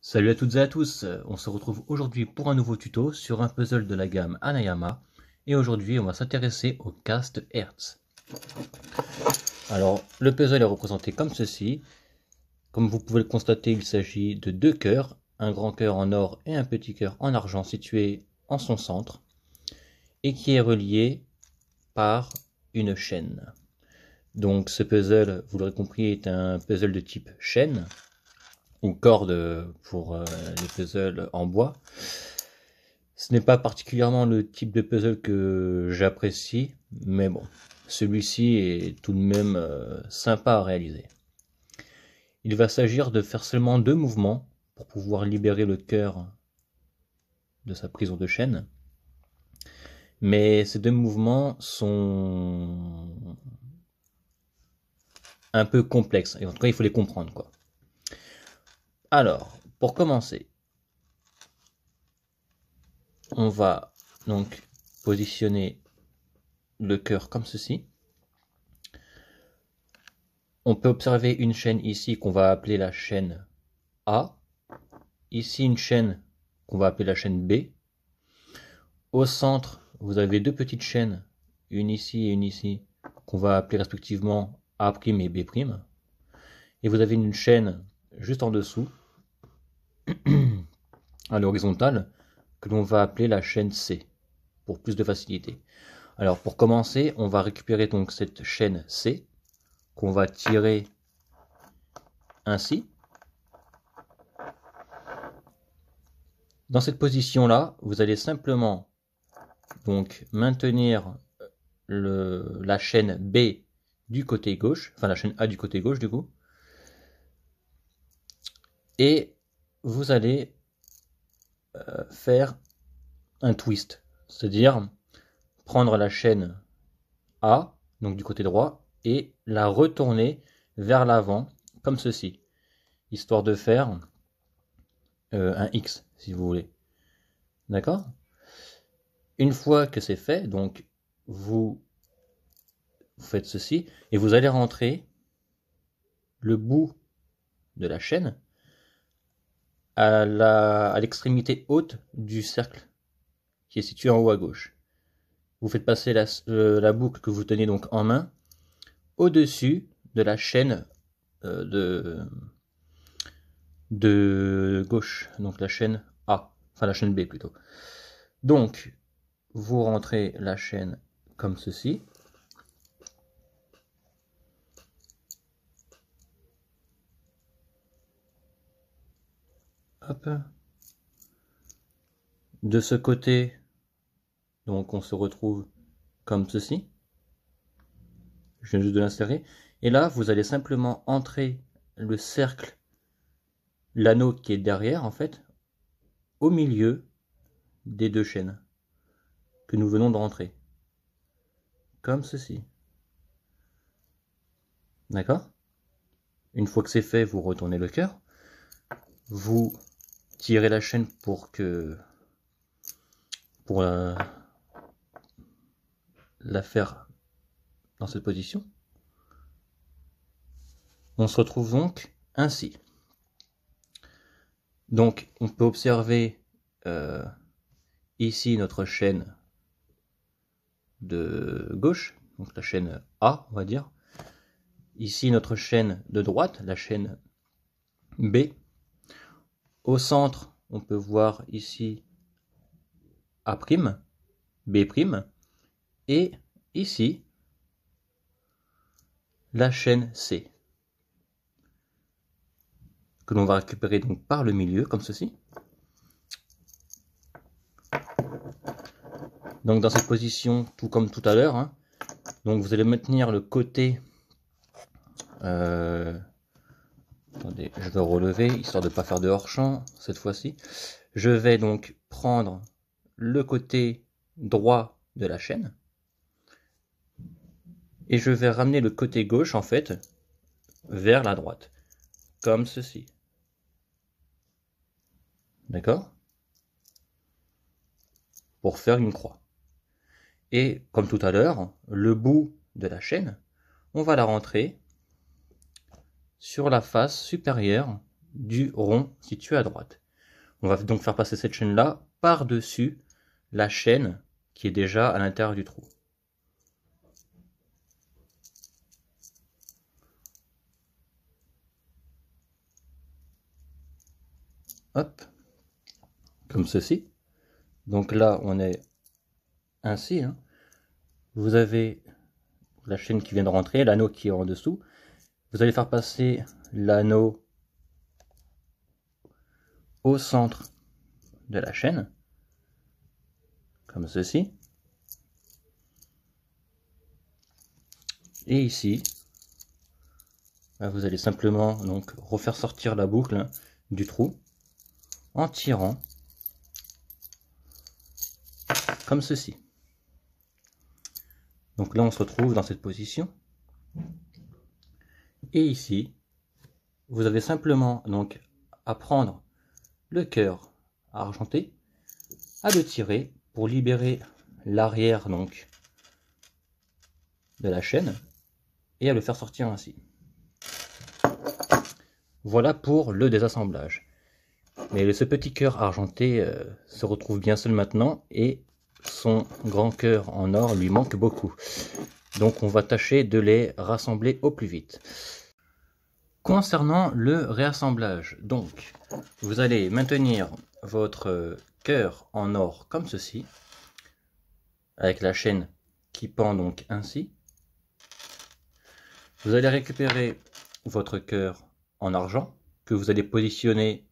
Salut à toutes et à tous, euh, on se retrouve aujourd'hui pour un nouveau tuto sur un puzzle de la gamme Anayama et aujourd'hui on va s'intéresser au cast Hertz. Alors le puzzle est représenté comme ceci, comme vous pouvez le constater il s'agit de deux cœurs, un grand cœur en or et un petit cœur en argent situé en son centre et qui est relié par une chaîne. Donc ce puzzle, vous l'aurez compris, est un puzzle de type chaîne une corde pour euh, les puzzles en bois. Ce n'est pas particulièrement le type de puzzle que j'apprécie, mais bon, celui-ci est tout de même euh, sympa à réaliser. Il va s'agir de faire seulement deux mouvements pour pouvoir libérer le cœur de sa prison de chaîne. Mais ces deux mouvements sont un peu complexes. Et en tout cas, il faut les comprendre, quoi. Alors, pour commencer, on va donc positionner le cœur comme ceci. On peut observer une chaîne ici qu'on va appeler la chaîne A. Ici une chaîne qu'on va appeler la chaîne B. Au centre, vous avez deux petites chaînes, une ici et une ici, qu'on va appeler respectivement A' et B'. Et vous avez une chaîne juste en dessous à l'horizontale que l'on va appeler la chaîne C pour plus de facilité. Alors pour commencer, on va récupérer donc cette chaîne C qu'on va tirer ainsi. Dans cette position-là, vous allez simplement donc maintenir euh, le, la chaîne B du côté gauche, enfin la chaîne A du côté gauche du coup, et vous allez faire un twist, c'est-à-dire prendre la chaîne A, donc du côté droit, et la retourner vers l'avant, comme ceci, histoire de faire euh, un X, si vous voulez. D'accord Une fois que c'est fait, donc vous faites ceci, et vous allez rentrer le bout de la chaîne à l'extrémité haute du cercle qui est situé en haut à gauche. Vous faites passer la, euh, boucle que vous tenez donc en main au-dessus de la chaîne euh, de, de gauche, donc la chaîne A, enfin la chaîne B plutôt. Donc, vous rentrez la chaîne comme ceci. De ce côté, donc on se retrouve comme ceci. Je viens juste de l'insérer. Et là, vous allez simplement entrer le cercle, l'anneau qui est derrière en fait, au milieu des deux chaînes que nous venons de rentrer. Comme ceci. D'accord Une fois que c'est fait, vous retournez le cœur. Vous tirer la chaîne pour que pour euh, la, faire dans cette position. On se retrouve donc ainsi. Donc on peut observer euh, ici notre chaîne de gauche, donc la chaîne A on va dire. Ici notre chaîne de droite, la chaîne B. Au centre, on peut voir ici A', B', et ici, la chaîne C, que l'on va récupérer donc par le milieu, comme ceci. Donc dans cette position, tout comme tout à l'heure, hein, donc vous allez maintenir le côté euh, Attendez, je vais relever, histoire de ne pas faire de hors-champ cette fois-ci. Je vais donc prendre le côté droit de la chaîne. Et je vais ramener le côté gauche, en fait, vers la droite. Comme ceci. D'accord Pour faire une croix. Et comme tout à l'heure, le bout de la chaîne, on va la rentrer sur la face supérieure du rond situé à droite. On va donc faire passer cette chaîne-là par-dessus la chaîne qui est déjà à l'intérieur du trou. Hop, comme ceci. Donc là, on est ainsi. Hein. Vous avez la chaîne qui vient de rentrer, l'anneau qui est en dessous, vous allez faire passer l'anneau au centre de la chaîne, comme ceci. Et ici, bah, vous allez simplement donc refaire sortir la boucle du trou en tirant comme ceci. Donc là, on se retrouve dans cette position. Et ici, vous avez simplement donc à prendre le cœur argenté, à le tirer pour libérer l'arrière donc de la chaîne et à le faire sortir ainsi. Voilà pour le désassemblage. Mais ce petit cœur argenté euh, se retrouve bien seul maintenant et son grand cœur en or lui manque beaucoup. Donc on va tâcher de les rassembler au plus vite. Concernant le réassemblage, donc, vous allez maintenir votre cœur en or comme ceci, avec la chaîne qui pend donc ainsi. Vous allez récupérer votre cœur en argent, que vous allez positionner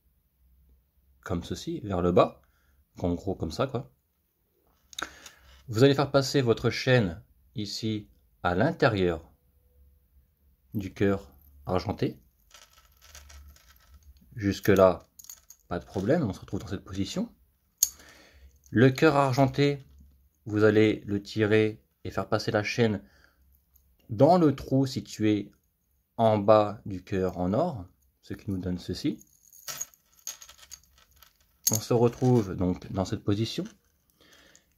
comme ceci, vers le bas, en gros comme ça quoi. Vous allez faire passer votre chaîne ici à l'intérieur du cœur argenté. Jusque-là, pas de problème, on se retrouve dans cette position. Le cœur argenté, vous allez le tirer et faire passer la chaîne dans le trou situé en bas du cœur en or, ce qui nous donne ceci. On se retrouve donc dans cette position.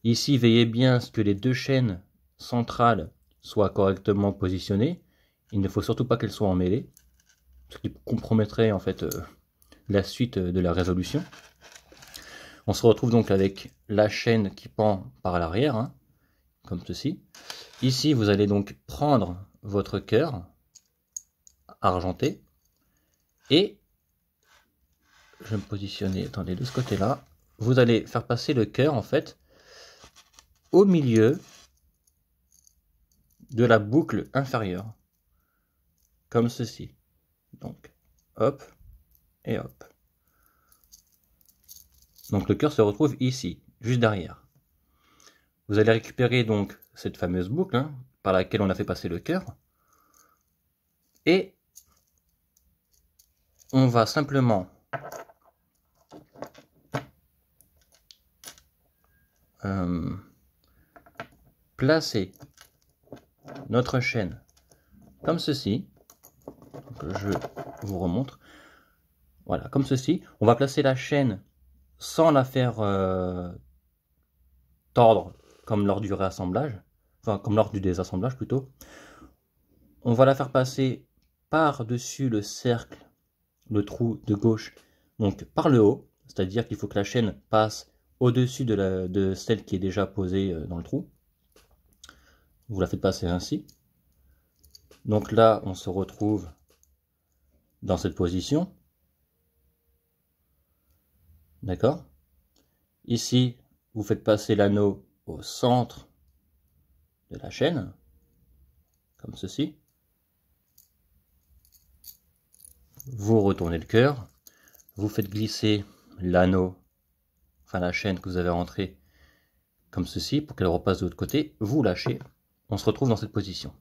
Ici, veillez bien à ce que les deux chaînes centrales soient correctement positionnées. Il ne faut surtout pas qu'elles soient emmêlées, ce qui compromettrait en fait euh, la suite euh, de la résolution. On se retrouve donc avec la chaîne qui pend par l'arrière, hein, comme ceci. Ici, vous allez donc prendre votre cœur argenté et je vais me positionner, attendez, de ce côté-là. Vous allez faire passer le cœur en fait au milieu de la boucle inférieure comme ceci. Donc, hop, et hop. Donc le cœur se retrouve ici, juste derrière. Vous allez récupérer donc cette fameuse boucle hein, par laquelle on a fait passer le cœur. Et on va simplement euh, placer notre chaîne comme ceci. Euh, je vous remontre. Voilà, comme ceci. On va placer la chaîne sans la faire euh, tordre comme lors du réassemblage, enfin comme lors du désassemblage plutôt. On va la faire passer par-dessus le cercle, le trou de gauche, donc par le haut, c'est-à-dire qu'il faut que la chaîne passe au-dessus de, celle qui est déjà posée euh, dans le trou. Vous la faites passer ainsi. Donc là, on se retrouve dans cette position. D'accord Ici, vous faites passer l'anneau au centre de la chaîne, comme ceci. Vous retournez le cœur, vous faites glisser l'anneau, enfin la chaîne que vous avez rentrée, comme ceci, pour qu'elle repasse de l'autre côté, vous lâchez, on se retrouve dans cette position.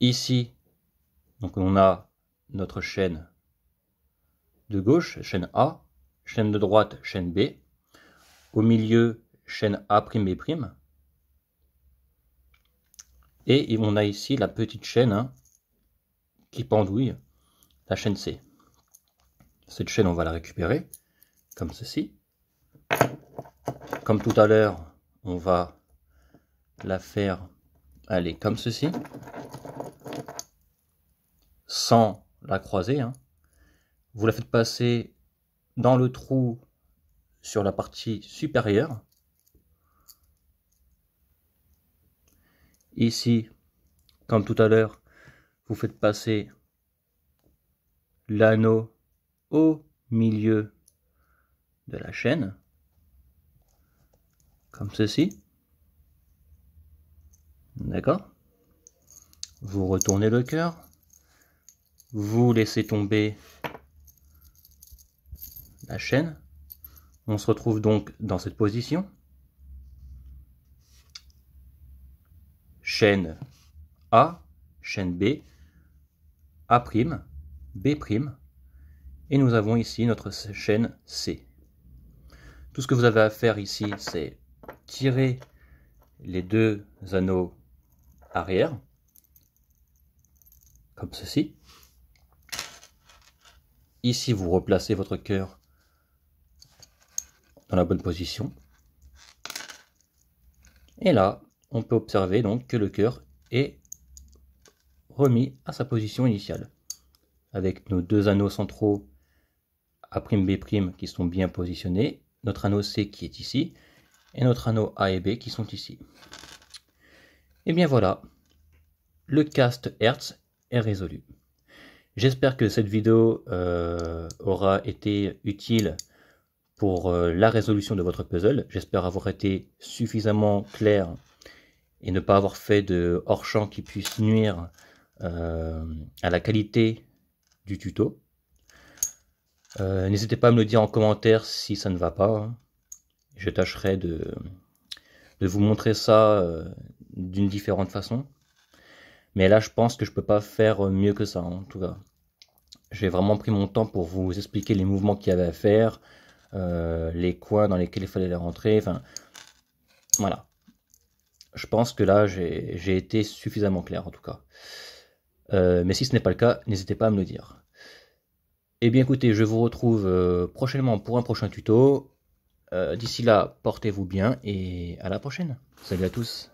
Ici, donc on a notre chaîne de gauche, chaîne A, chaîne de droite, chaîne B, au milieu, chaîne A' et on a ici la petite chaîne hein, qui pendouille, la chaîne C. Cette chaîne, on va la récupérer, comme ceci. Comme tout à l'heure, on va la faire aller comme ceci sans la croiser. Hein. Vous la faites passer dans le trou sur la partie supérieure. Ici, comme tout à l'heure, vous faites passer l'anneau au milieu de la chaîne, comme ceci. D'accord Vous retournez le cœur vous laissez tomber la chaîne. On se retrouve donc dans cette position. Chaîne A, chaîne B, A', B', et nous avons ici notre chaîne C. Tout ce que vous avez à faire ici, c'est tirer les deux anneaux arrière, comme ceci, Ici, vous replacez votre cœur dans la bonne position. Et là, on peut observer donc que le cœur est remis à sa position initiale. Avec nos deux anneaux centraux A'B' qui sont bien positionnés, notre anneau C qui est ici, et notre anneau A et B qui sont ici. Et eh bien voilà, le cast Hertz est résolu. J'espère que cette vidéo euh, aura été utile pour euh, la résolution de votre puzzle. J'espère avoir été suffisamment clair et ne pas avoir fait de hors-champ qui puisse nuire euh, à la qualité du tuto. N'hésitez pas à me le dire en commentaire si ça ne va pas. Je tâcherai de, de vous montrer ça d'une différente façon. Mais là, je pense que je ne peux pas faire mieux que ça, en tout cas j'ai vraiment pris mon temps pour vous expliquer les mouvements qu'il y avait à faire, euh, les coins dans lesquels il fallait les rentrer, enfin, voilà. Je pense que là, j'ai été suffisamment clair en tout cas. Euh, mais si ce n'est pas le cas, n'hésitez pas à me le dire. Eh bien écoutez, je vous retrouve euh, prochainement pour un prochain tuto. D'ici là, portez-vous bien et à la prochaine. Salut à tous.